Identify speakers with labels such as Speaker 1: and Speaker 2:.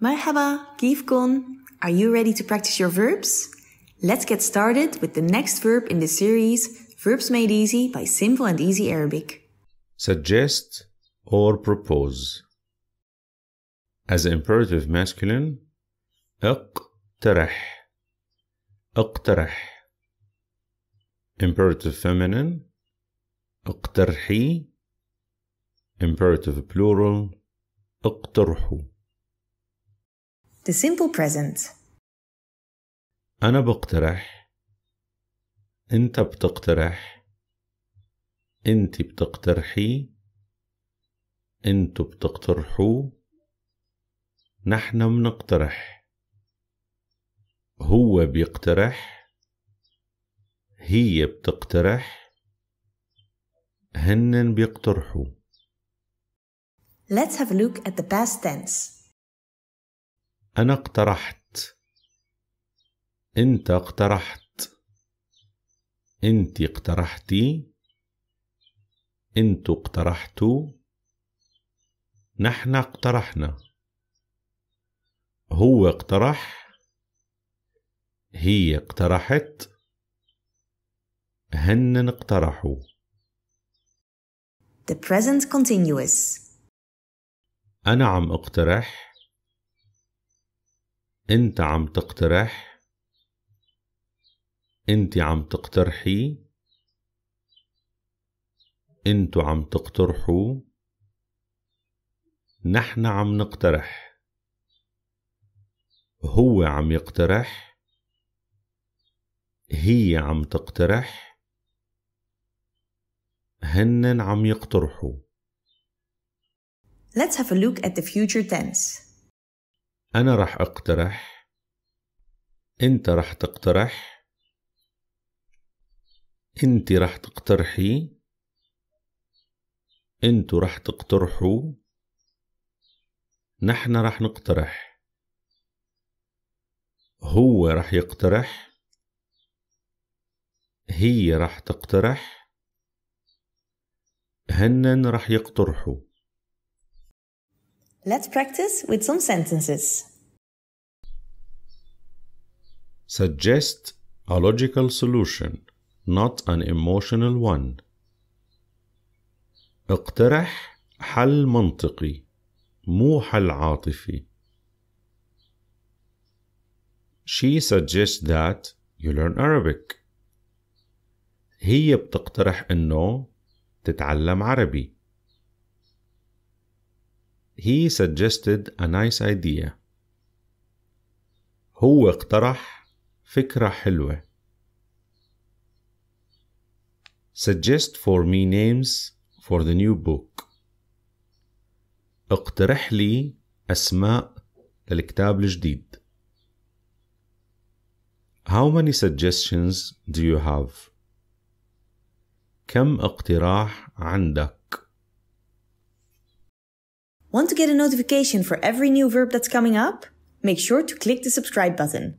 Speaker 1: Merhaba, Gifkon. Are you ready to practice your verbs? Let's get started with the next verb in the series, Verbs Made Easy by Simple and Easy Arabic. Suggest or propose. As imperative masculine, اقترح اقترح imperative feminine اقترحي imperative plural اقترحوا The simple present أنا بقترح أنت بتقترح أنت بتقترحي أنتوا بتقترحوا نحن منقترح هو بيقترح هي بتقترح هنن بيقترحوا Let's have a look at the past tense. أنا اقترحت أنت اقترحت أنت اقترحتي أنتوا اقترحتوا نحن اقترحنا هو اقترح هي اقترحت هن اقترحوا The present continuous أنا عم اقترح انت عم تقترح انت عم تقترحي انتو عم تقترحوا نحن عم نقترح هو عم يقترح هي عم تقترح هنن عم يقترحوا Let's have a look at the future tense. أنا راح أقترح أنت راح تقترح أنت راح تقترحي أنتوا راح تقترحوا نحن راح نقترح هو راح يقترح هي راح تقترح هنن راح يقترحوا Let's practice with some sentences. Suggest a logical solution, not an emotional one. اقترح حل منطقي مو حل عاطفي. She suggests that you learn Arabic. هي بتقترح انه تتعلم عربي. He suggested a nice idea. هو اقترح فكرة حلوة. Suggest for me names for the new book. اقترح لي أسماء للكتاب الجديد. How many suggestions do you have? كم اقتراح عندك؟ Want to get a notification for every new verb that's coming up? Make sure to click the subscribe button.